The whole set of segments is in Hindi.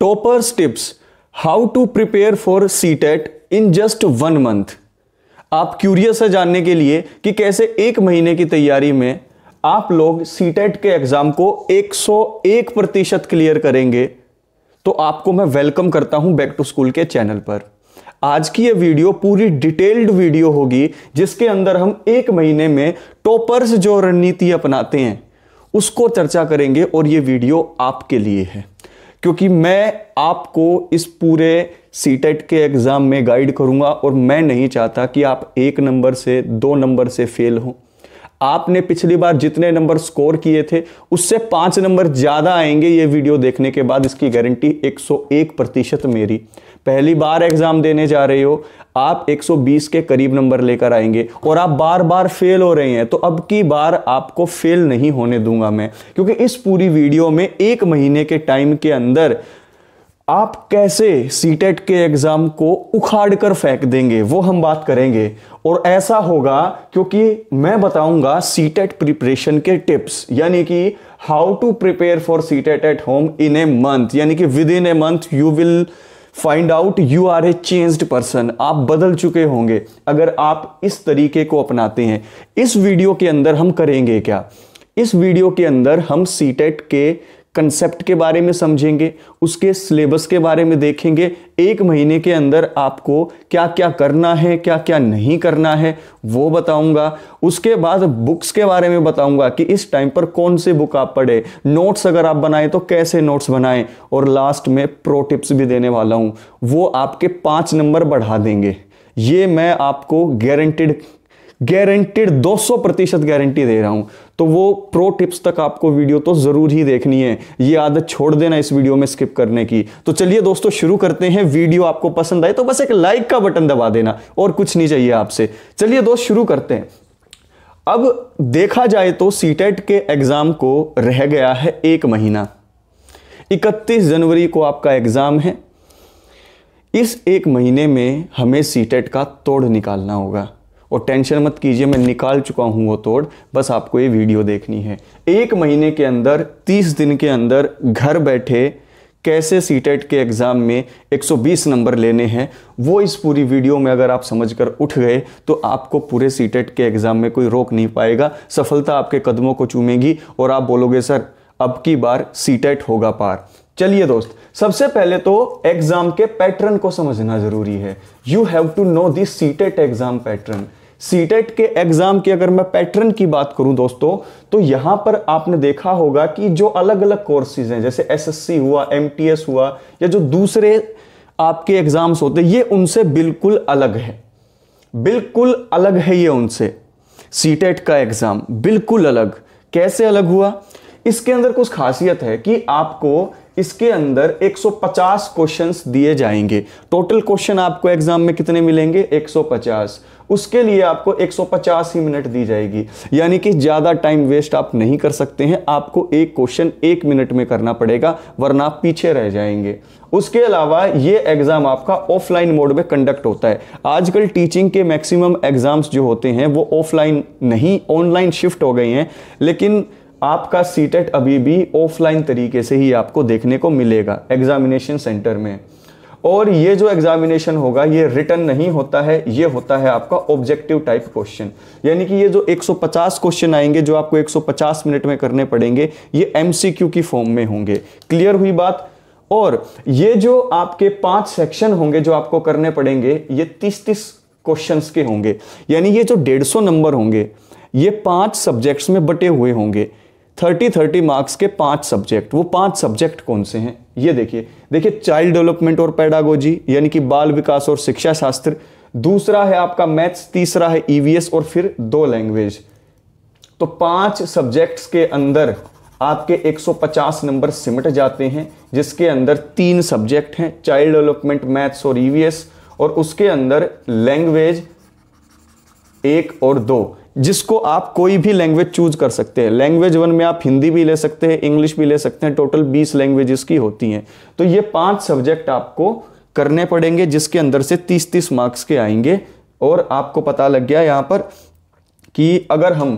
toppers tips how to prepare for C TET in just one month आप क्यूरियस है जानने के लिए कि कैसे एक महीने की तैयारी में आप लोग सी टेट e के एग्जाम को 101 प्रतिशत क्लियर करेंगे तो आपको मैं वेलकम करता हूं बैक टू स्कूल के चैनल पर आज की ये वीडियो पूरी डिटेल्ड वीडियो होगी जिसके अंदर हम एक महीने में टॉपर्स जो रणनीति अपनाते हैं उसको चर्चा करेंगे और ये वीडियो आपके लिए है क्योंकि मैं आपको इस पूरे सीटेट e के एग्ज़ाम में गाइड करूंगा और मैं नहीं चाहता कि आप एक नंबर से दो नंबर से फेल हों आपने पिछली बार जितने नंबर स्कोर किए थे उससे पांच नंबर ज़्यादा आएंगे ये वीडियो देखने के बाद इसकी गारंटी 101 प्रतिशत मेरी पहली बार एग्ज़ाम देने जा रहे हो आप 120 के करीब नंबर लेकर आएंगे और आप बार बार फेल हो रहे हैं तो अब की बार आपको फेल नहीं होने दूंगा मैं क्योंकि इस पूरी वीडियो में एक महीने के टाइम के अंदर आप कैसे सीटेट e के एग्जाम को उखाड़ कर फेंक देंगे वो हम बात करेंगे और ऐसा होगा क्योंकि मैं बताऊंगा सीटेट प्रिपरेशन e के टिप्स यानी कि how to prepare for CTET at home in a month यानी कि within a month you will find out you are a changed person आप बदल चुके होंगे अगर आप इस तरीके को अपनाते हैं इस वीडियो के अंदर हम करेंगे क्या इस वीडियो के अंदर हम सीटेट e के कंसेप्ट के बारे में समझेंगे उसके सिलेबस के बारे में देखेंगे एक महीने के अंदर आपको क्या क्या करना है क्या क्या नहीं करना है वो बताऊंगा उसके बाद बुक्स के बारे में बताऊंगा कि इस टाइम पर कौन से बुक आप पढ़े नोट्स अगर आप बनाएं तो कैसे नोट्स बनाएं और लास्ट में प्रो टिप्स भी देने वाला हूँ वो आपके पाँच नंबर बढ़ा देंगे ये मैं आपको गारंटेड गारंटेड 200 प्रतिशत गारंटी दे रहा हूं तो वो प्रो टिप्स तक आपको वीडियो तो ज़रूर ही देखनी है ये आदत छोड़ देना इस वीडियो में स्किप करने की तो चलिए दोस्तों शुरू करते हैं वीडियो आपको पसंद आए तो बस एक लाइक का बटन दबा देना और कुछ नहीं चाहिए आपसे चलिए दोस्त शुरू करते हैं अब देखा जाए तो सीटेट e के एग्ज़ाम को रह गया है एक महीना 31 जनवरी को आपका एग्ज़ाम है इस एक महीने में हमें सीटेट e का तोड़ निकालना होगा और टेंशन मत कीजिए मैं निकाल चुका हूँ वो तोड़ बस आपको ये वीडियो देखनी है एक महीने के अंदर तीस दिन के अंदर घर बैठे कैसे सी e के एग्ज़ाम में 120 नंबर लेने हैं वो इस पूरी वीडियो में अगर आप समझकर उठ गए तो आपको पूरे सी e के एग्ज़ाम में कोई रोक नहीं पाएगा सफलता आपके कदमों को चूमेगी और आप बोलोगे सर अब की बार सी e होगा पार चलिए दोस्त सबसे पहले तो एग्जाम के पैटर्न को समझना जरूरी है you have to know this CTET exam pattern CTET के एग्जाम की अगर मैं पैटर्न की बात करूं दोस्तों तो यहां पर आपने देखा होगा कि जो अलग अलग कोर्सेज हैं जैसे एसएससी हुआ एमटीएस हुआ या जो दूसरे आपके एग्जाम्स होते ये उनसे बिल्कुल अलग है बिल्कुल अलग है ये उनसे सीटेट का एग्जाम बिल्कुल अलग कैसे अलग हुआ इसके अंदर कुछ खासियत है कि आपको इसके अंदर 150 क्वेश्चंस दिए जाएंगे टोटल क्वेश्चन आपको एग्जाम में कितने मिलेंगे 150 उसके लिए आपको 150 ही मिनट दी जाएगी यानी कि ज़्यादा टाइम वेस्ट आप नहीं कर सकते हैं आपको एक क्वेश्चन एक मिनट में करना पड़ेगा वरना आप पीछे रह जाएंगे उसके अलावा ये एग्ज़ाम आपका ऑफलाइन मोड में कंडक्ट होता है आजकल टीचिंग के मैक्सिमम एग्ज़ाम्स जो होते हैं वो ऑफलाइन नहीं ऑनलाइन शिफ्ट हो गए हैं लेकिन आपका सीटेट e अभी भी ऑफलाइन तरीके से ही आपको देखने को मिलेगा एग्जामिनेशन सेंटर में और ये जो एग्जामिनेशन होगा ये रिटर्न नहीं होता है ये होता है आपका ऑब्जेक्टिव टाइप क्वेश्चन यानी कि ये जो 150 क्वेश्चन आएंगे जो आपको 150 मिनट में करने पड़ेंगे ये एमसीक्यू की फॉर्म में होंगे क्लियर हुई बात और ये जो आपके पांच सेक्शन होंगे जो आपको करने पड़ेंगे ये तीस तीस क्वेश्चन के होंगे यानी ये जो डेढ़ नंबर होंगे ये पांच सब्जेक्ट्स में बटे हुए होंगे थर्टी थर्टी मार्क्स के पांच सब्जेक्ट वो पांच सब्जेक्ट कौन से हैं ये देखिए देखिए चाइल्ड डेवलपमेंट और पैडागोजी यानी कि बाल विकास और शिक्षा शास्त्र दूसरा है आपका मैथ्स तीसरा है ईवीएस e और फिर दो लैंग्वेज तो पांच सब्जेक्ट्स के अंदर आपके 150 नंबर सिमट जाते हैं जिसके अंदर तीन सब्जेक्ट हैं चाइल्ड डेवलपमेंट मैथ्स और ईवीएस e और उसके अंदर लैंग्वेज एक और दो जिसको आप कोई भी लैंग्वेज चूज कर सकते हैं लैंग्वेज वन में आप हिंदी भी ले सकते हैं इंग्लिश भी ले सकते हैं टोटल 20 लैंग्वेजेस की होती हैं तो ये पांच सब्जेक्ट आपको करने पड़ेंगे जिसके अंदर से 30-30 मार्क्स के आएंगे और आपको पता लग गया यहाँ पर कि अगर हम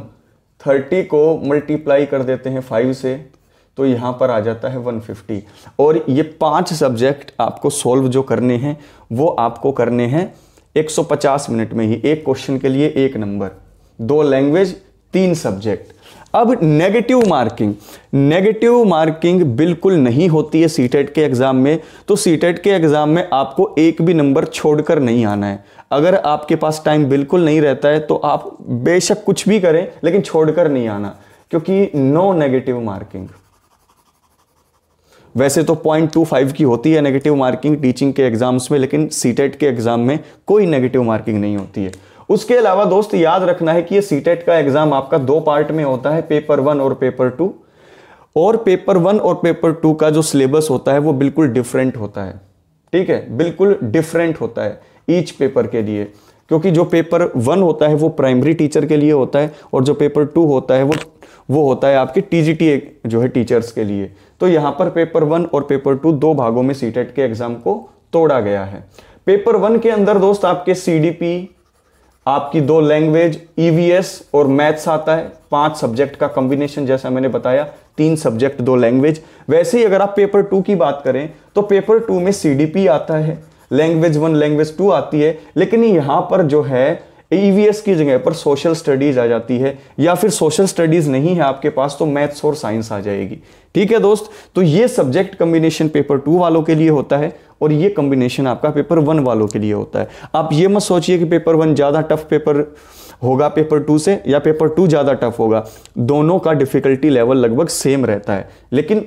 30 को मल्टीप्लाई कर देते हैं फाइव से तो यहाँ पर आ जाता है 150 और ये पांच सब्जेक्ट आपको सॉल्व जो करने हैं वो आपको करने हैं पचास मिनट में ही एक क्वेश्चन के लिए एक नंबर दो लैंग्वेज तीन सब्जेक्ट अब नेगेटिव मार्किंग नेगेटिव मार्किंग बिल्कुल नहीं होती है सीटेट e के एग्ज़ाम में तो सीटेट e के एग्ज़ाम में आपको एक भी नंबर छोड़कर नहीं आना है अगर आपके पास टाइम बिल्कुल नहीं रहता है तो आप बेशक कुछ भी करें लेकिन छोड़कर नहीं आना क्योंकि नो नेगेटिव मार्किंग वैसे तो पॉइंट टू फाइव की होती है नेगेटिव मार्किंग टीचिंग के एग्ज़ाम्स में लेकिन सीटेट e के एग्ज़ाम में कोई नेगेटिव मार्किंग नहीं होती है उसके अलावा दोस्त याद रखना है कि ये सीटेट e का एग्जाम आपका दो पार्ट में होता है पेपर वन और पेपर टू और पेपर वन और पेपर टू का जो सिलेबस होता है वो बिल्कुल डिफरेंट होता है ठीक है बिल्कुल डिफरेंट होता है ईच पेपर के लिए क्योंकि जो पेपर वन होता है वो प्राइमरी टीचर के लिए होता है और जो पेपर टू होता है वो वो होता है आपके टीजीटी जो है टीचर्स के लिए तो यहाँ पर पेपर वन और पेपर टू दो भागों में सीटेट e के एग्जाम को तोड़ा गया है पेपर वन के अंदर दोस्त आपके सीडीपी आपकी दो लैंग्वेज ईवीएस e और मैथ्स आता है पांच सब्जेक्ट का कॉम्बिनेशन जैसा मैंने बताया तीन सब्जेक्ट दो लैंग्वेज वैसे ही अगर आप पेपर टू की बात करें तो पेपर टू में सीडीपी आता है लैंग्वेज वन लैंग्वेज टू आती है लेकिन यहां पर जो है ईवीएस e की जगह पर सोशल स्टडीज़ आ जाती है या फिर सोशल स्टडीज़ नहीं है आपके पास तो मैथ्स और साइंस आ जाएगी ठीक है दोस्त तो ये सब्जेक्ट कम्बिनेशन पेपर टू वालों के लिए होता है और ये कम्बिनेशन आपका पेपर वन वालों के लिए होता है आप ये मत सोचिए कि पेपर वन ज़्यादा टफ पेपर होगा पेपर टू से या पेपर टू ज़्यादा टफ होगा दोनों का डिफ़िकल्टी लेवल लगभग सेम रहता है लेकिन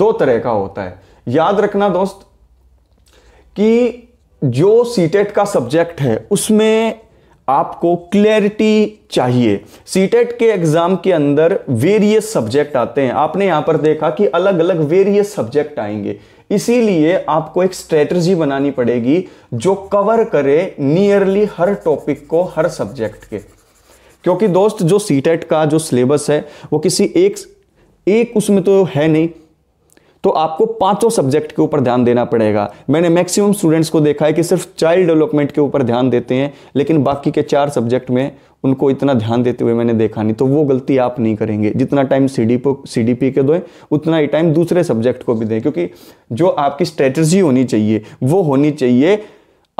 दो तरह का होता है याद रखना दोस्त कि जो सीटेट e का सब्जेक्ट है उसमें आपको क्लैरिटी चाहिए सीटेट e के एग्जाम के अंदर वेरियस सब्जेक्ट आते हैं आपने यहां पर देखा कि अलग अलग वेरियस सब्जेक्ट आएंगे इसीलिए आपको एक स्ट्रेटजी बनानी पड़ेगी जो कवर करे नियरली हर टॉपिक को हर सब्जेक्ट के क्योंकि दोस्त जो सीटेट e का जो सिलेबस है वो किसी एक एक उसमें तो है नहीं तो आपको पांचों सब्जेक्ट के ऊपर ध्यान देना पड़ेगा मैंने मैक्सिमम स्टूडेंट्स को देखा है कि सिर्फ चाइल्ड डेवलपमेंट के ऊपर ध्यान देते हैं लेकिन बाकी के चार सब्जेक्ट में उनको इतना ध्यान देते हुए मैंने देखा नहीं तो वो गलती आप नहीं करेंगे जितना time C D C D P के दें उतना ही टाइम दूसरे सब्जेक्ट को भी दें क्योंकि जो आपकी स्ट्रेटजी होनी चाहिए वो होनी चाहिए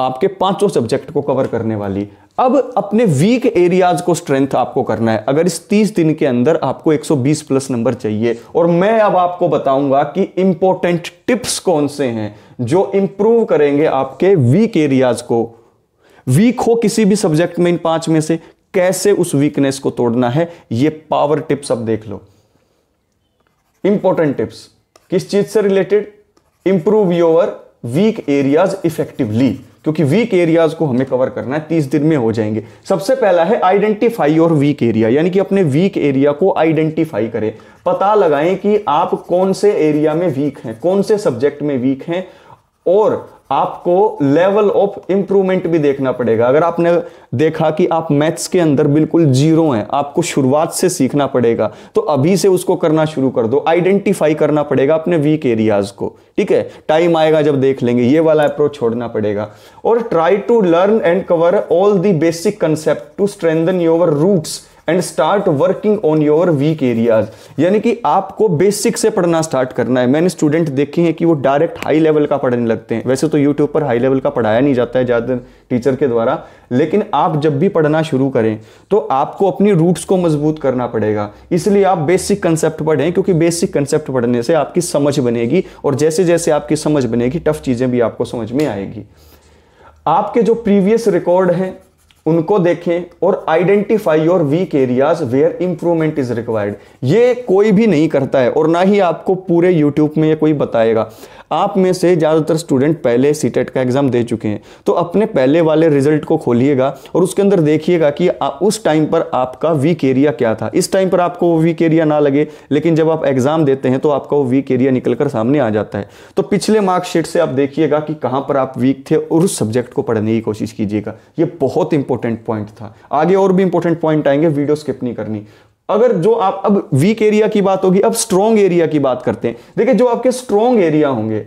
आपके पांचों सब्जेक्ट को कवर करने वाली अब अपने वीक एरियाज को स्ट्रेंथ आपको करना है अगर इस 30 दिन के अंदर आपको 120 प्लस नंबर चाहिए और मैं अब आपको बताऊंगा कि इंपॉर्टेंट टिप्स कौन से हैं जो इंप्रूव करेंगे आपके वीक एरियाज को वीक हो किसी भी सब्जेक्ट में इन पांच में से कैसे उस वीकनेस को तोड़ना है ये पावर टिप्स अब देख लो इंपॉर्टेंट टिप्स किस चीज से related improve your weak areas effectively क्योंकि वीक एरियाज को हमें कवर करना है तीस दिन में हो जाएंगे सबसे पहला है आइडेंटिफाई और वीक एरिया यानी कि अपने वीक एरिया को आइडेंटिफाई करें पता लगाएं कि आप कौन से एरिया में वीक हैं कौन से सब्जेक्ट में वीक हैं और आपको लेवल ऑफ इंप्रूवमेंट भी देखना पड़ेगा अगर आपने देखा कि आप मैथ्स के अंदर बिल्कुल जीरो हैं आपको शुरुआत से सीखना पड़ेगा तो अभी से उसको करना शुरू कर दो आइडेंटिफाई करना पड़ेगा अपने वीक एरियाज को ठीक है टाइम आएगा जब देख लेंगे ये वाला अप्रोच छोड़ना पड़ेगा और try to learn and cover all the basic concept to strengthen your roots and start working on your weak areas यानी कि आपको बेसिक से पढ़ना स्टार्ट करना है मैंने स्टूडेंट देखे हैं कि वो डायरेक्ट हाई लेवल का पढ़ने लगते हैं वैसे तो यूट्यूब पर हाई लेवल का पढ़ाया नहीं जाता है ज़्यादा टीचर के द्वारा लेकिन आप जब भी पढ़ना शुरू करें तो आपको अपनी रूट्स को मजबूत करना पड़ेगा इसलिए आप बेसिक कंसेप्ट पढ़ें क्योंकि बेसिक कंसेप्ट पढ़ने से आपकी समझ बनेगी और जैसे जैसे आपकी समझ बनेगी टफ चीज़ें भी आपको समझ में आएगी आपके जो प्रीवियस रिकॉर्ड हैं उनको देखें और identify your weak areas where improvement is required ये कोई भी नहीं करता है और ना ही आपको पूरे यूट्यूब में ये कोई बताएगा आप में से ज़्यादातर स्टूडेंट पहले सीटेट e का एग्ज़ाम दे चुके हैं तो अपने पहले वाले रिजल्ट को खोलिएगा और उसके अंदर देखिएगा कि आ, उस टाइम पर आपका वीक एरिया क्या था इस टाइम पर आपको वो वीक एरिया ना लगे लेकिन जब आप एग्ज़ाम देते हैं तो आपका वो वीक एरिया निकल कर सामने आ जाता है तो पिछले मार्कशीट से आप देखिएगा कि कहाँ पर आप वीक थे और उस सब्जेक्ट को पढ़ने की कोशिश कीजिएगा ये बहुत इंपॉर्टेंट पॉइंट था आगे और भी इंपॉर्टेंट पॉइंट आएंगे वीडियो स्किप नहीं करनी अगर जो आप अब वीक एरिया की बात होगी अब स्ट्रॉन्ग एरिया की बात करते हैं देखिए जो आपके स्ट्रॉन्ग एरिया होंगे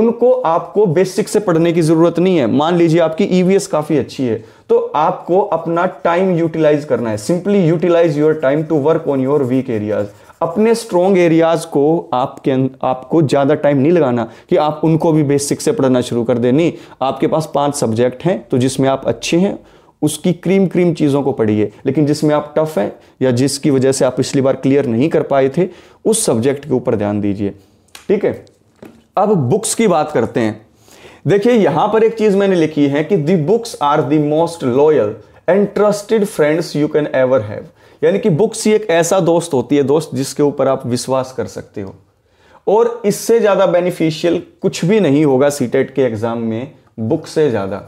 उनको आपको बेसिक से पढ़ने की जरूरत नहीं है मान लीजिए आपकी ईवीएस e काफी अच्छी है तो आपको अपना टाइम यूटिलाइज करना है simply utilize your time to work on your weak areas अपने स्ट्रॉन्ग एरियाज को आपके अं, आपको ज़्यादा टाइम नहीं लगाना कि आप उनको भी बेसिक से पढ़ना शुरू कर दे नहीं आपके पास पांच सब्जेक्ट हैं तो जिसमें आप अच्छे हैं उसकी क्रीम क्रीम चीज़ों को पढ़िए लेकिन जिसमें आप टफ हैं या जिसकी वजह से आप पिछली बार क्लियर नहीं कर पाए थे उस सब्जेक्ट के ऊपर ध्यान दीजिए ठीक है अब बुक्स की बात करते हैं देखिए यहां पर एक चीज मैंने लिखी है कि the books are the most loyal and trusted friends you can ever have यानी कि बुक्स ही एक ऐसा दोस्त होती है दोस्त जिसके ऊपर आप विश्वास कर सकते हो और इससे ज़्यादा बेनिफिशियल कुछ भी नहीं होगा सीटेट e के एग्जाम में बुक से ज़्यादा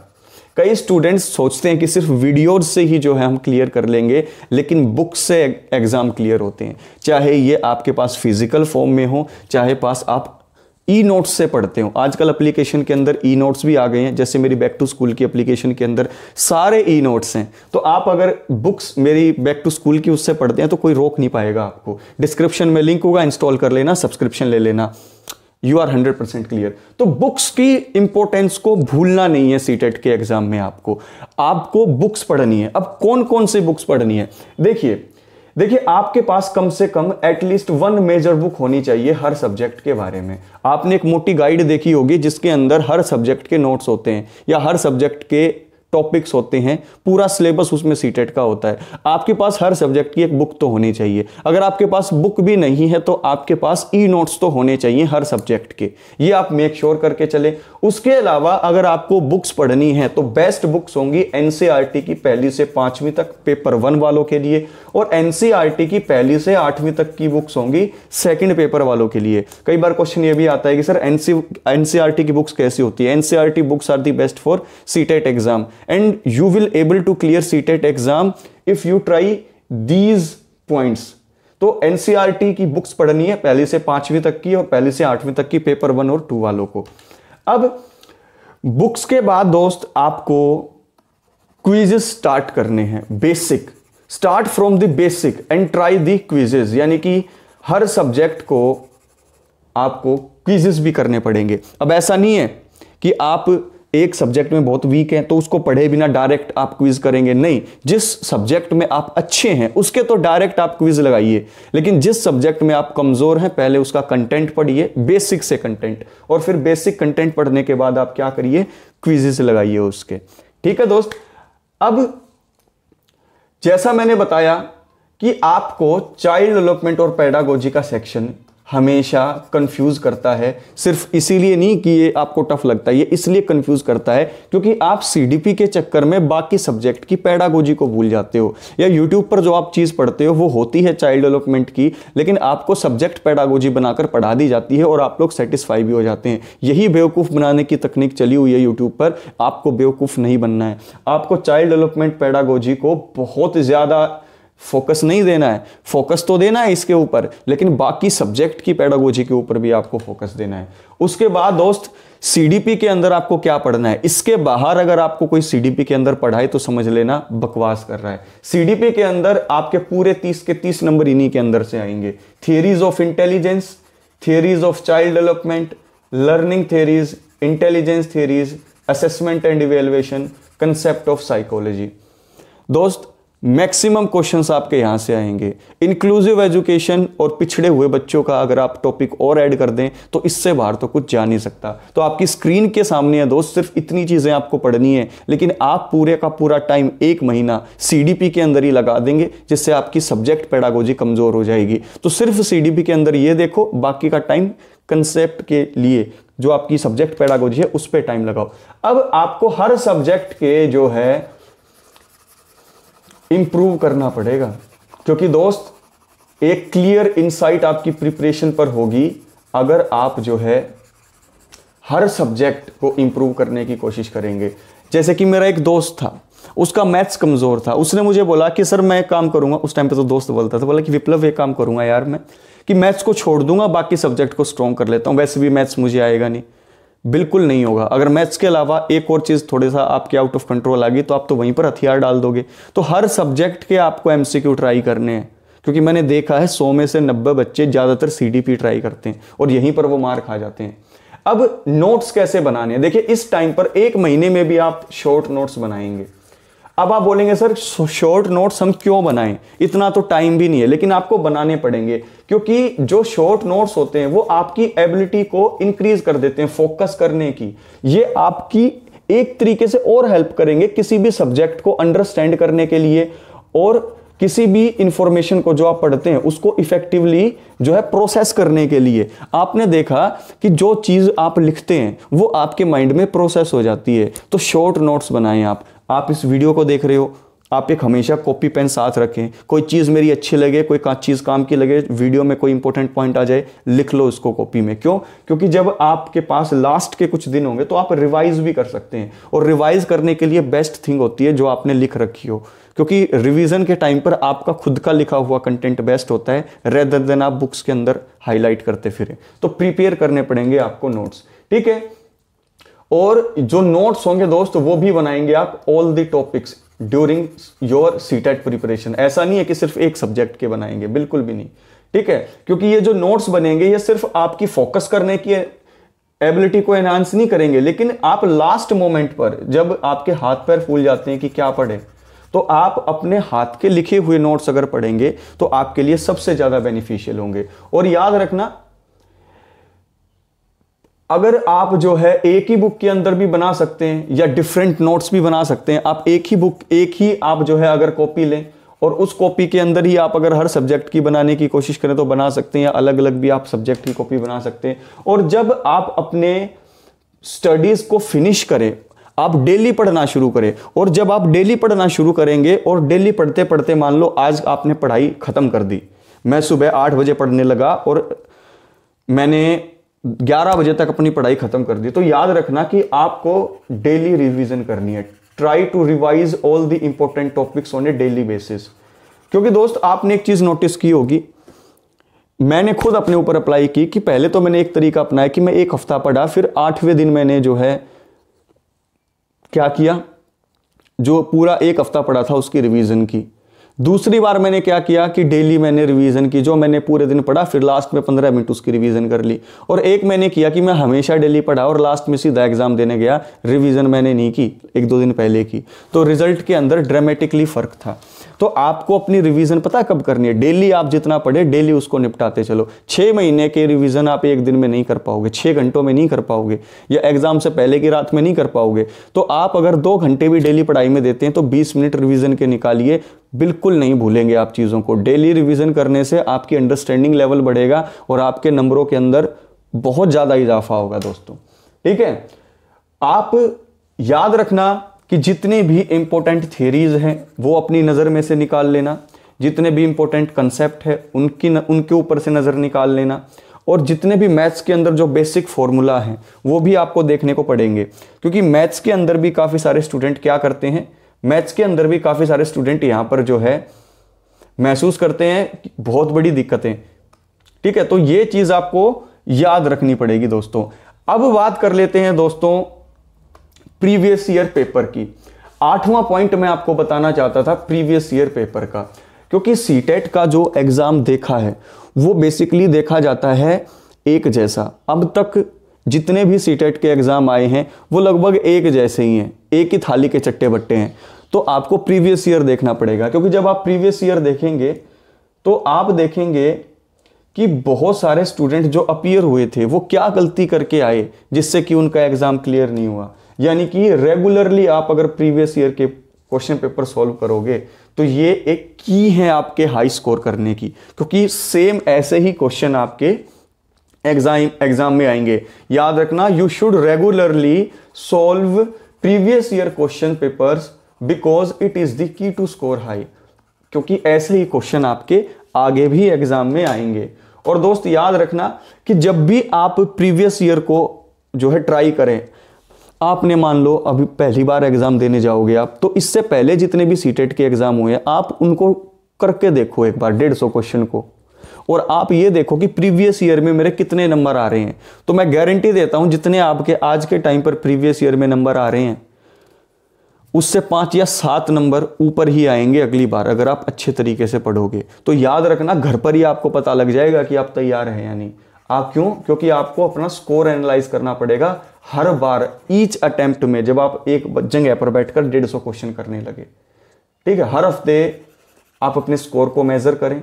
कई स्टूडेंट्स सोचते हैं कि सिर्फ वीडियो से ही जो है हम क्लियर कर लेंगे लेकिन बुक से एग्ज़ाम क्लियर होते हैं चाहे ये आपके पास फिजिकल फॉर्म में हो चाहे पास आप ई नोट्स से पढ़ते हो आजकल एप्लीकेशन के अंदर ई नोट्स भी आ गए हैं जैसे मेरी बैक टू स्कूल की एप्लीकेशन के अंदर सारे ई नोट्स हैं तो आप अगर बुक्स मेरी बैक टू स्कूल की उससे पढ़ते हैं तो कोई रोक नहीं पाएगा आपको डिस्क्रिप्शन में लिंक होगा इंस्टॉल कर लेना सब्सक्रिप्शन ले लेना you are hundred percent clear तो बुक्स की इंपॉर्टेंस को भूलना नहीं है सीटेट e के एग्जाम में आपको आपको बुक्स पढ़नी है अब कौन कौन सी बुक्स पढ़नी है देखिए देखिए आपके पास कम से कम एटलीस्ट वन मेजर बुक होनी चाहिए हर सब्जेक्ट के बारे में आपने एक मोटी गाइड देखी होगी जिसके अंदर हर सब्जेक्ट के नोट्स होते हैं या हर सब्जेक्ट के टॉपिक्स होते हैं पूरा सिलेबस उसमें सीटेट का होता है आपके पास हर सब्जेक्ट की एक बुक तो होनी चाहिए अगर आपके पास बुक भी नहीं है तो आपके पास ई नोट्स तो होने चाहिए हर सब्जेक्ट के ये आप मेक श्योर sure करके चलें उसके अलावा अगर आपको बुक्स पढ़नी है तो बेस्ट बुक्स होंगी एनसीईआरटी e की पहली से पांचवी तक पेपर वन वालों के लिए और एनसीईआरटी e की पहली से आठवीं तक की बुक्स होंगी सेकंड पेपर वालों के लिए कई बार क्वेश्चन ये भी आता है कि सर एनसी एनसीईआरटी e की बुक्स कैसी होती है NCERT books are the best for CTET exam and you will able to clear CTET exam if you try these points तो एनसीईआरटी की बुक्स पढ़नी है पहली से पांचवीं तक की और पहली से आठवीं तक की पेपर वन और टू वालों को अब बुक्स के बाद दोस्त आपको क्विजेस स्टार्ट करने हैं basic start from the basic and try the quizzes यानी कि हर सब्जेक्ट को आपको क्विजेस भी करने पड़ेंगे अब ऐसा नहीं है कि आप एक सब्जेक्ट में बहुत वीक हैं तो उसको पढ़े बिना डायरेक्ट आप क्विज करेंगे नहीं जिस सब्जेक्ट में आप अच्छे हैं उसके तो डायरेक्ट आप क्विज लगाइए लेकिन जिस सब्जेक्ट में आप कमज़ोर हैं पहले उसका कंटेंट पढ़िए बेसिक से कंटेंट और फिर बेसिक कंटेंट पढ़ने के बाद आप क्या करिए क्विजेस लगाइए उसके ठीक है दोस्त अब जैसा मैंने बताया कि आपको चाइल्ड डेवलपमेंट और पैडागोजी का सेक्शन हमेशा कंफ्यूज करता है सिर्फ इसीलिए नहीं कि ये आपको टफ लगता है ये इसलिए कंफ्यूज करता है क्योंकि आप सीडीपी के चक्कर में बाकी सब्जेक्ट की पैडागोजी को भूल जाते हो या यूट्यूब पर जो आप चीज़ पढ़ते हो वो होती है चाइल्ड डेवलपमेंट की लेकिन आपको सब्जेक्ट पैडागोजी बनाकर पढ़ा दी जाती है और आप लोग सेटिस्फाई भी हो जाते हैं यही बेवकूफ़ बनाने की तकनीक चली हुई है यूट्यूब पर आपको बेवकूफ़ नहीं बनना है आपको चाइल्ड डेवलपमेंट पैडागोजी को बहुत ज़्यादा फोकस नहीं देना है फोकस तो देना है इसके ऊपर लेकिन बाकी सब्जेक्ट की पैडागोजी के ऊपर भी आपको फोकस देना है उसके बाद दोस्त सीडीपी के अंदर आपको क्या पढ़ना है इसके बाहर अगर आपको कोई सीडीपी के अंदर पढ़ाए तो समझ लेना बकवास कर रहा है सीडीपी के अंदर आपके पूरे तीस के तीस नंबर इन्हीं के अंदर से आएंगे theories of intelligence theories of child development learning theories intelligence theories assessment and evaluation concept of psychology दोस्त मैक्सिमम क्वेश्चंस आपके यहाँ से आएंगे इंक्लूसिव एजुकेशन और पिछड़े हुए बच्चों का अगर आप टॉपिक और ऐड कर दें तो इससे बाहर तो कुछ जा नहीं सकता तो आपकी स्क्रीन के सामने है दोस्त सिर्फ इतनी चीज़ें आपको पढ़नी है लेकिन आप पूरे का पूरा टाइम एक महीना सी के अंदर ही लगा देंगे जिससे आपकी सब्जेक्ट पेडागोजी कमज़ोर हो जाएगी तो सिर्फ सी के अंदर ये देखो बाकी का टाइम कंसेप्ट के लिए जो आपकी सब्जेक्ट पेडागोजी है उस पर टाइम लगाओ अब आपको हर सब्जेक्ट के जो है इम्प्रूव करना पड़ेगा क्योंकि दोस्त एक क्लियर इंसाइट आपकी प्रिपरेशन पर होगी अगर आप जो है हर सब्जेक्ट को इम्प्रूव करने की कोशिश करेंगे जैसे कि मेरा एक दोस्त था उसका मैथ्स कमज़ोर था उसने मुझे बोला कि सर मैं काम करूंगा उस टाइम पे तो दोस्त बोलता था बोला कि विप्लव ये काम करूंगा यार मैं कि मैथ्स को छोड़ दूंगा बाकी सब्जेक्ट को स्ट्रॉन्ग कर लेता हूँ वैसे भी मैथ्स मुझे आएगा नहीं बिल्कुल नहीं होगा अगर मैथ्स के अलावा एक और चीज़ थोड़ी सा आपके आउट ऑफ कंट्रोल आ गई तो आप तो वहीं पर हथियार डाल दोगे तो हर सब्जेक्ट के आपको एम ट्राई करने हैं क्योंकि मैंने देखा है सौ में से नब्बे बच्चे ज़्यादातर सी ट्राई करते हैं और यहीं पर वो मार खा जाते हैं अब नोट्स कैसे बनाने हैं देखिए इस टाइम पर एक महीने में भी आप शॉर्ट नोट्स बनाएंगे अब आप बोलेंगे सर शॉर्ट नोट्स हम क्यों बनाएं इतना तो टाइम भी नहीं है लेकिन आपको बनाने पड़ेंगे क्योंकि जो शॉर्ट नोट्स होते हैं वो आपकी एबिलिटी को इंक्रीज कर देते हैं फोकस करने की ये आपकी एक तरीके से और हेल्प करेंगे किसी भी सब्जेक्ट को अंडरस्टैंड करने के लिए और किसी भी इंफॉर्मेशन को जो आप पढ़ते हैं उसको इफेक्टिवली जो है प्रोसेस करने के लिए आपने देखा कि जो चीज़ आप लिखते हैं वो आपके माइंड में प्रोसेस हो जाती है तो शॉर्ट नोट्स बनाएं आप आप इस वीडियो को देख रहे हो आप एक हमेशा कॉपी पेन साथ रखें कोई चीज़ मेरी अच्छी लगे कोई का चीज़ काम की लगे वीडियो में कोई इंपॉर्टेंट पॉइंट आ जाए लिख लो उसको कॉपी में क्यों क्योंकि जब आपके पास लास्ट के कुछ दिन होंगे तो आप रिवाइज भी कर सकते हैं और रिवाइज करने के लिए बेस्ट थिंग होती है जो आपने लिख रखी हो क्योंकि रिविजन के टाइम पर आपका खुद का लिखा हुआ कंटेंट बेस्ट होता है रेदर देन आप बुक्स के अंदर हाईलाइट करते फिरें तो प्रिपेयर करने पड़ेंगे आपको नोट्स ठीक है और जो नोट्स होंगे दोस्त वो भी बनाएंगे आप all the topics during your CTET preparation ऐसा नहीं है कि सिर्फ एक सब्जेक्ट के बनाएंगे बिल्कुल भी नहीं ठीक है क्योंकि ये जो नोट्स बनेंगे ये सिर्फ आपकी फोकस करने की एबिलिटी को एनहांस नहीं करेंगे लेकिन आप लास्ट मोमेंट पर जब आपके हाथ पैर फूल जाते हैं कि क्या पढ़े तो आप अपने हाथ के लिखे हुए नोट्स अगर पढ़ेंगे तो आपके लिए सबसे ज़्यादा बेनिफिशियल होंगे और याद रखना अगर आप जो है एक ही बुक के अंदर भी बना सकते हैं या डिफरेंट नोट्स भी बना सकते हैं आप एक ही बुक एक ही आप जो है अगर कॉपी लें और उस कॉपी के अंदर ही आप अगर हर सब्जेक्ट की बनाने की कोशिश करें तो बना सकते हैं या अलग अलग भी आप सब्जेक्ट की कॉपी बना सकते हैं और जब आप अपने स्टडीज़ को फिनिश करें आप डेली पढ़ना शुरू करें और जब आप डेली पढ़ना शुरू करेंगे और डेली पढ़ते पढ़ते मान लो आज आपने पढ़ाई ख़त्म कर दी मैं सुबह आठ बजे पढ़ने लगा और मैंने 11 बजे तक अपनी पढ़ाई खत्म कर दी तो याद रखना कि आपको डेली रिवीजन करनी है try to revise all the important topics on a daily basis क्योंकि दोस्त आपने एक चीज नोटिस की होगी मैंने खुद अपने ऊपर अप्लाई की कि पहले तो मैंने एक तरीका अपनाया कि मैं एक हफ्ता पढ़ा फिर आठवें दिन मैंने जो है क्या किया जो पूरा एक हफ्ता पढ़ा था उसकी रिवीजन की दूसरी बार मैंने क्या किया कि डेली मैंने रिवीजन की जो मैंने पूरे दिन पढ़ा फिर लास्ट में पंद्रह मिनट उसकी रिवीजन कर ली और एक मैंने किया कि मैं हमेशा डेली पढ़ा और लास्ट में सीधा एग्जाम देने गया रिवीजन मैंने नहीं की एक दो दिन पहले की तो रिजल्ट के अंदर ड्रामेटिकली फर्क था तो आपको अपनी रिवीजन पता कब करनी है डेली आप जितना पढ़े डेली उसको निपटाते चलो छः महीने के रिवीजन आप एक दिन में नहीं कर पाओगे छः घंटों में नहीं कर पाओगे या एग्जाम से पहले की रात में नहीं कर पाओगे तो आप अगर दो घंटे भी डेली पढ़ाई में देते हैं तो बीस मिनट रिविजन के निकालिए बिल्कुल नहीं भूलेंगे आप चीज़ों को डेली रिविजन करने से आपकी अंडरस्टैंडिंग लेवल बढ़ेगा और आपके नंबरों के अंदर बहुत ज़्यादा इजाफा होगा दोस्तों ठीक है आप याद रखना कि जितने भी इम्पोर्टेंट थेरीज हैं वो अपनी नज़र में से निकाल लेना जितने भी इम्पोर्टेंट कंसेप्ट है उनकी न, उनके ऊपर से नज़र निकाल लेना और जितने भी मैथ्स के अंदर जो बेसिक फॉर्मूला हैं वो भी आपको देखने को पड़ेंगे क्योंकि मैथ्स के अंदर भी काफ़ी सारे स्टूडेंट क्या करते हैं मैथ्स के अंदर भी काफ़ी सारे स्टूडेंट यहाँ पर जो है महसूस करते हैं बहुत बड़ी दिक्कतें ठीक है तो ये चीज़ आपको याद रखनी पड़ेगी दोस्तों अब बात कर लेते हैं दोस्तों प्रीवियस ईयर पेपर की आठवां पॉइंट मैं आपको बताना चाहता था प्रीवियस ईयर पेपर का क्योंकि सी e का जो एग्ज़ाम देखा है वो बेसिकली देखा जाता है एक जैसा अब तक जितने भी सी e के एग्ज़ाम आए हैं वो लगभग एक जैसे ही हैं एक ही थाली के चट्टे बट्टे हैं तो आपको प्रीवियस ईयर देखना पड़ेगा क्योंकि जब आप प्रीवियस ईयर देखेंगे तो आप देखेंगे कि बहुत सारे स्टूडेंट जो अपीयर हुए थे वो क्या गलती करके आए जिससे कि उनका एग्ज़ाम क्लियर नहीं हुआ यानी कि रेगुलरली आप अगर प्रीवियस ईयर के क्वेश्चन पेपर सॉल्व करोगे तो ये एक की है आपके हाई स्कोर करने की क्योंकि सेम ऐसे ही क्वेश्चन आपके एग्जाम एग्जाम में आएंगे याद रखना you should regularly solve previous year question papers because it is the key to score high क्योंकि ऐसे ही क्वेश्चन आपके आगे भी एग्जाम में आएंगे और दोस्त याद रखना कि जब भी आप प्रीवियस ईयर को जो है ट्राई करें आपने मान लो अभी पहली बार एग्ज़ाम देने जाओगे आप तो इससे पहले जितने भी सीटेट e के एग्ज़ाम हुए आप उनको करके देखो एक बार डेढ़ सौ क्वेश्चन को और आप ये देखो कि प्रीवियस ईयर में मेरे कितने नंबर आ रहे हैं तो मैं गारंटी देता हूं जितने आपके आज के टाइम पर प्रीवियस ईयर में नंबर आ रहे हैं उससे पांच या सात नंबर ऊपर ही आएंगे अगली बार अगर आप अच्छे तरीके से पढ़ोगे तो याद रखना घर पर ही आपको पता लग जाएगा कि आप तैयार हैं या नहीं आप क्यों क्योंकि आपको अपना स्कोर एनालाइज करना पड़ेगा हर बार ईच अटेम्प्ट में जब आप एक जगह पर बैठकर डेढ़ सौ क्वेश्चन करने लगे ठीक है हर हफ्ते आप अपने स्कोर को मेज़र करें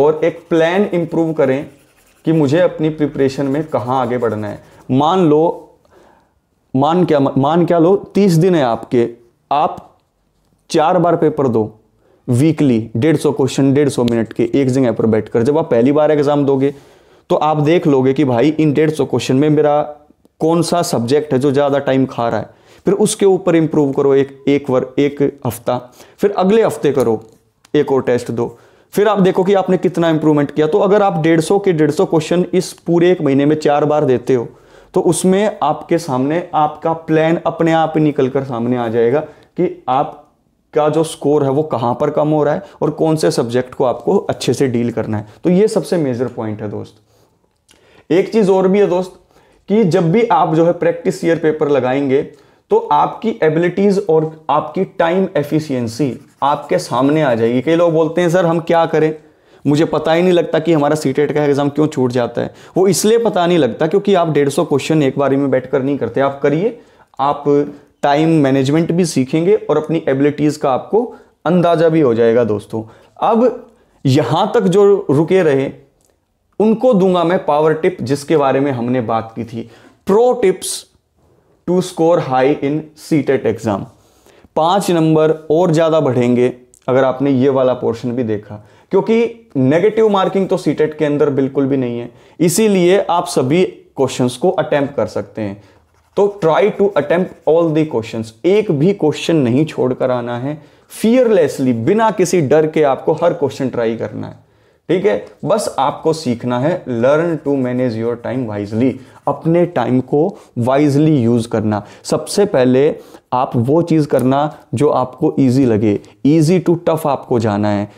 और एक प्लान इम्प्रूव करें कि मुझे अपनी प्रिपरेशन में कहाँ आगे बढ़ना है मान लो मान क्या मान क्या लो तीस दिन है आपके आप चार बार पेपर दो वीकली डेढ़ सौ क्वेश्चन डेढ़ सौ मिनट के एक जगह पर बैठकर जब आप पहली बार एग्ज़ाम दोगे तो आप देख लोगे कि भाई इन डेढ़ सौ क्वेश्चन में मेरा कौन सा सब्जेक्ट है जो ज़्यादा टाइम खा रहा है फिर उसके ऊपर इम्प्रूव करो एक एक वर एक हफ्ता फिर अगले हफ्ते करो एक और टेस्ट दो फिर आप देखो कि आपने कितना इंप्रूवमेंट किया तो अगर आप डेढ़ सौ के डेढ़ सौ क्वेश्चन इस पूरे एक महीने में चार बार देते हो तो उसमें आपके सामने आपका प्लान अपने आप ही निकल कर सामने आ जाएगा कि आपका जो स्कोर है वो कहाँ पर कम हो रहा है और कौन से सब्जेक्ट को आपको अच्छे से डील करना है तो ये सबसे मेजर पॉइंट है दोस्त एक चीज़ और भी है दोस्त कि जब भी आप जो है प्रैक्टिस ईयर पेपर लगाएंगे तो आपकी एबिलिटीज और आपकी टाइम एफिशिएंसी आपके सामने आ जाएगी कई लोग बोलते हैं सर हम क्या करें मुझे पता ही नहीं लगता कि हमारा सी का एग्ज़ाम क्यों छूट जाता है वो इसलिए पता नहीं लगता क्योंकि आप डेढ़ सौ क्वेश्चन एक बारी में बैठ नहीं करते आप करिए आप टाइम मैनेजमेंट भी सीखेंगे और अपनी एबिलिटीज़ का आपको अंदाज़ा भी हो जाएगा दोस्तों अब यहां तक जो रुके रहे उनको दूंगा मैं पावर टिप जिसके बारे में हमने बात की थी pro tips to score high in CTET exam पांच नंबर और ज़्यादा बढ़ेंगे अगर आपने ये वाला पोर्शन भी देखा क्योंकि नेगेटिव मार्किंग तो सीटेट e के अंदर बिल्कुल भी नहीं है इसीलिए आप सभी क्वेश्चंस को अटेम्प्ट कर सकते हैं तो try to attempt all the questions एक भी क्वेश्चन नहीं छोड़कर आना है फियरलेसली बिना किसी डर के आपको हर क्वेश्चन ट्राई करना है ठीक है बस आपको सीखना है learn to manage your time wisely अपने टाइम को वाइजली यूज़ करना सबसे पहले आप वो चीज़ करना जो आपको ईजी लगे ईजी टू टफ आपको जाना है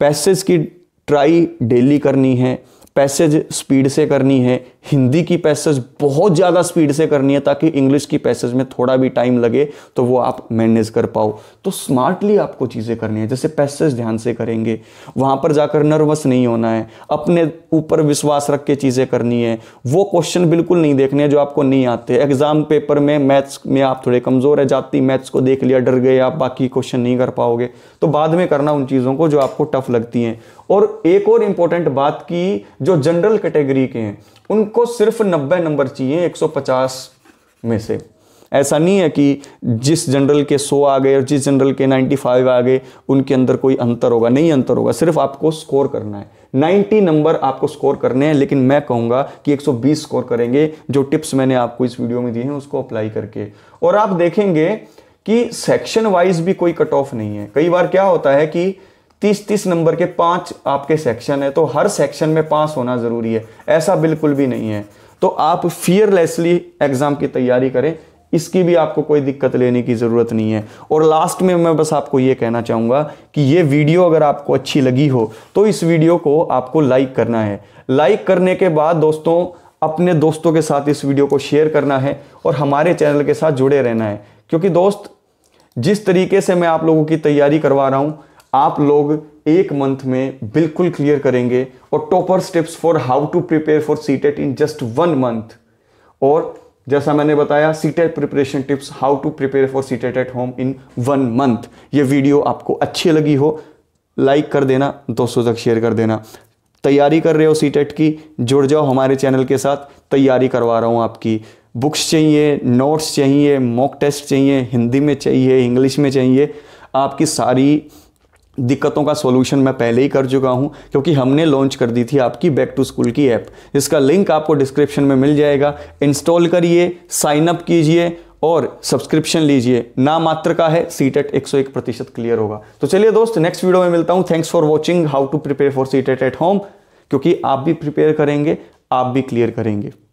पैसेज की ट्राई डेली करनी है पैसेज स्पीड से करनी है हिंदी की पैसेज बहुत ज़्यादा स्पीड से करनी है ताकि इंग्लिश की पैसेज में थोड़ा भी टाइम लगे तो वो आप मैनेज कर पाओ तो स्मार्टली आपको चीज़ें करनी है जैसे पैसेज ध्यान से करेंगे वहाँ पर जाकर नर्वस नहीं होना है अपने ऊपर विश्वास रख के चीज़ें करनी है वो क्वेश्चन बिल्कुल नहीं देखने हैं जो आपको नहीं आते एग्ज़ाम पेपर में मैथ्स में आप थोड़े कमज़ोर है जाती मैथ्स को देख लिया डर गए आप बाकी क्वेश्चन नहीं कर पाओगे तो बाद में करना उन चीज़ों को जो आपको टफ लगती हैं और एक और इंपॉर्टेंट बात की जो जनरल कैटेगरी के हैं उनको सिर्फ 90 नंबर चाहिए 150 में से ऐसा नहीं है कि जिस जनरल के 100 आ गए और जिस जनरल के 95 आ गए उनके अंदर कोई अंतर होगा नहीं अंतर होगा सिर्फ आपको स्कोर करना है 90 नंबर आपको स्कोर करने हैं लेकिन मैं कहूंगा कि 120 स्कोर करेंगे जो टिप्स मैंने आपको इस वीडियो में दिए हैं उसको अप्लाई करके और आप देखेंगे कि सेक्शन वाइज भी कोई कट ऑफ नहीं है कई बार क्या होता है कि तीस तीस नंबर के पांच आपके सेक्शन है तो हर सेक्शन में पास होना ज़रूरी है ऐसा बिल्कुल भी नहीं है तो आप फियरलेसली एग्ज़ाम की तैयारी करें इसकी भी आपको कोई दिक्कत लेने की ज़रूरत नहीं है और लास्ट में मैं बस आपको ये कहना चाहूँगा कि ये वीडियो अगर आपको अच्छी लगी हो तो इस वीडियो को आपको लाइक करना है लाइक करने के बाद दोस्तों अपने दोस्तों के साथ इस वीडियो को शेयर करना है और हमारे चैनल के साथ जुड़े रहना है क्योंकि दोस्त जिस तरीके से मैं आप लोगों की तैयारी करवा रहा हूँ आप लोग एक मंथ में बिल्कुल क्लियर करेंगे और topper steps for how to prepare for C TET in just one month और जैसा मैंने बताया CTET preparation tips how to prepare for C CTET at home in one month ये वीडियो आपको अच्छी लगी हो लाइक कर देना दोस्तों तक शेयर कर देना तैयारी कर रहे हो सी टेट की जुड़ जाओ हमारे चैनल के साथ तैयारी करवा रहा हूँ आपकी बुक्स चाहिए नोट्स चाहिए मॉक टेस्ट चाहिए हिंदी में चाहिए इंग्लिश में चाहिए आपकी सारी दिक्कतों का सोल्यूशन मैं पहले ही कर चुका हूं क्योंकि हमने लॉन्च कर दी थी आपकी बैक टू स्कूल की ऐप इसका लिंक आपको डिस्क्रिप्शन में मिल जाएगा इंस्टॉल करिए साइन अप कीजिए और सब्सक्रिप्शन लीजिए ना मात्र का है e एक सौ एक प्रतिशत क्लियर होगा तो चलिए दोस्त नेक्स्ट वीडियो में मिलता हूं thanks for watching how to prepare for CTET at home क्योंकि आप भी प्रिपेयर करेंगे आप भी क्लियर करेंगे